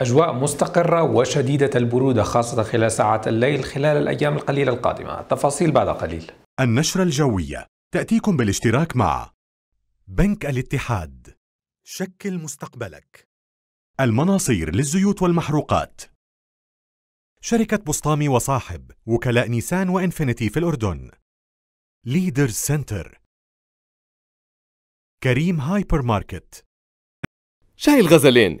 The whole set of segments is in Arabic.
أجواء مستقرة وشديدة البرودة خاصة خلال ساعات الليل خلال الأيام القليلة القادمة التفاصيل بعد قليل النشرة الجوية تأتيكم بالاشتراك مع بنك الاتحاد شكل مستقبلك المناصير للزيوت والمحروقات شركة بسطامي وصاحب وكلاء نيسان وإنفينيتي في الأردن ليدرز سنتر كريم هايبر ماركت شاي الغزلين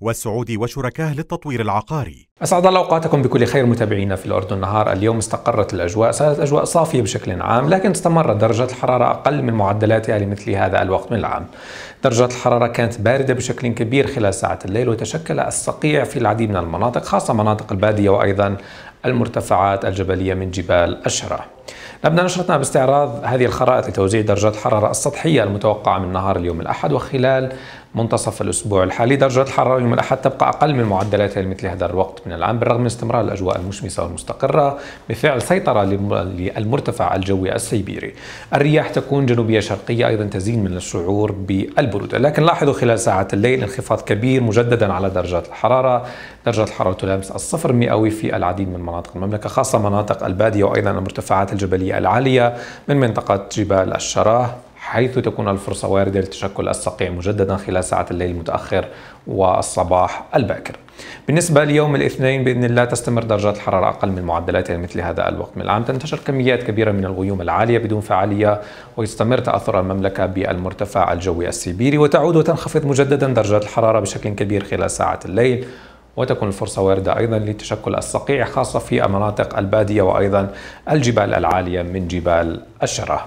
والسعودي وشركاه للتطوير العقاري أسعد الله أوقاتكم بكل خير متابعينا في الأردن نهار اليوم استقرت الأجواء صارت أجواء صافية بشكل عام لكن استمرت درجة الحرارة أقل من معدلاتها لمثل هذا الوقت من العام درجة الحرارة كانت باردة بشكل كبير خلال ساعة الليل وتشكل الصقيع في العديد من المناطق خاصة مناطق البادية وأيضا المرتفعات الجبلية من جبال الشرع نبدأ نشرتنا باستعراض هذه الخرائط لتوزيع درجات الحرارة السطحية المتوقعة من نهار اليوم الأحد وخلال منتصف الأسبوع الحالي درجة الحرارة يوم الأحد تبقى أقل من معدلاتها لمثل هذا الوقت من العام بالرغم من استمرار الأجواء المشمسة والمستقرة بفعل سيطرة للمرتفع الجوي السيبيري الرياح تكون جنوبية شرقية أيضا تزيد من الشعور بالبرودة لكن لاحظوا خلال ساعات الليل انخفاض كبير مجددا على درجات الحرارة درجة الحرارة تلامس الصفر مئوي في العديد من مناطق المملكة خاصة مناطق البادية وأيضا المرتفعات الجبلية العالية من منطقة جبال الشراه حيث تكون الفرصة واردة لتشكل الصقيع مجددا خلال ساعات الليل المتأخر والصباح الباكر بالنسبة ليوم الاثنين بإذن الله تستمر درجات الحرارة أقل من معدلاتها مثل هذا الوقت من العام تنتشر كميات كبيرة من الغيوم العالية بدون فعالية ويستمر تأثر المملكة بالمرتفع الجوي السيبيري وتعود وتنخفض مجددا درجات الحرارة بشكل كبير خلال ساعات الليل وتكون الفرصة واردة أيضا لتشكل الصقيع خاصة في المناطق البادية وأيضا الجبال العالية من جبال الشراه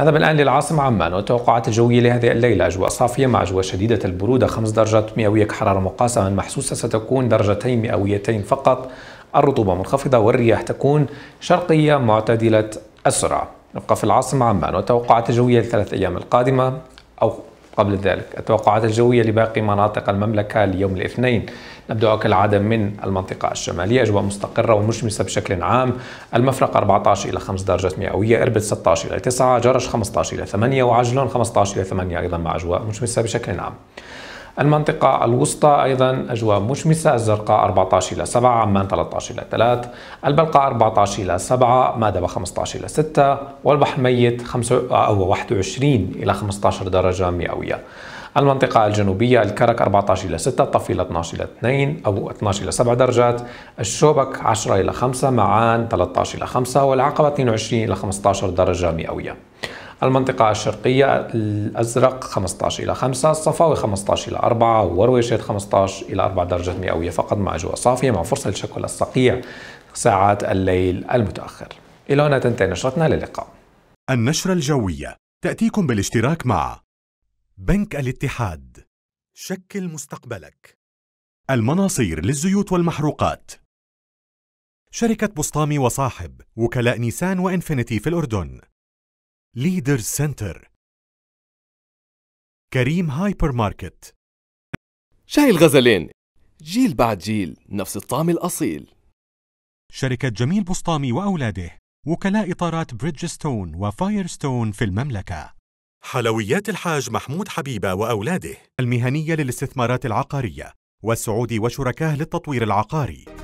هذا الآن للعاصمة عمان والتوقعات الجوية لهذه الليلة أجواء صافية مع أجواء شديدة البرودة 5 درجات مئوية كحرارة مقاسمة محسوسة ستكون درجتين مئويتين فقط الرطوبة منخفضة والرياح تكون شرقية معتدلة السرعة نبقى في العاصمة عمان والتوقعات الجوية لثلاث أيام القادمة أو قبل ذلك التوقعات الجوية لباقي مناطق المملكة ليوم الاثنين نبدأ كالعادة من المنطقة الشمالية أجواء مستقرة ومشمسة بشكل عام المفرق 14 إلى 5 درجات مئوية إربد 16 إلى 9 جرش 15 إلى 8 وعجلون 15 إلى 8 أيضا مع أجواء مشمسة بشكل عام المنطقة الوسطى أيضا أجواء مشمسة الزرقاء 14 إلى 7 عمان 13 إلى 3 البلقاء 14 إلى 7 مادبة 15 إلى 6 والبحر ميت 5 أو 21 إلى 15 درجة مئوية المنطقة الجنوبية الكرك 14 إلى 6 طفيلة 12 إلى 2 أو 12 إلى 7 درجات الشوبك 10 إلى 5 معان 13 إلى 5 والعقبة 22 إلى 15 درجة مئوية المنطقة الشرقية الأزرق 15 إلى 5 الصفاوي 15 إلى 4 ورويشة 15 إلى 4 درجات مئوية فقط مع أجواء صافية مع فرصة لشكل الصقيع ساعات الليل المتأخر إلى هنا تنتهي نشرتنا للقاء النشرة الجوية تأتيكم بالاشتراك مع بنك الاتحاد شكل مستقبلك المناصير للزيوت والمحروقات شركة بسطامي وصاحب وكلاء نيسان وإنفينيتي في الأردن ليدر سنتر كريم هايبر ماركت شاي الغزلين جيل بعد جيل نفس الطعم الأصيل شركة جميل بسطامي وأولاده وكلاء إطارات بريدجستون وفايرستون في المملكة حلويات الحاج محمود حبيبة وأولاده المهنية للاستثمارات العقارية والسعودي وشركاه للتطوير العقاري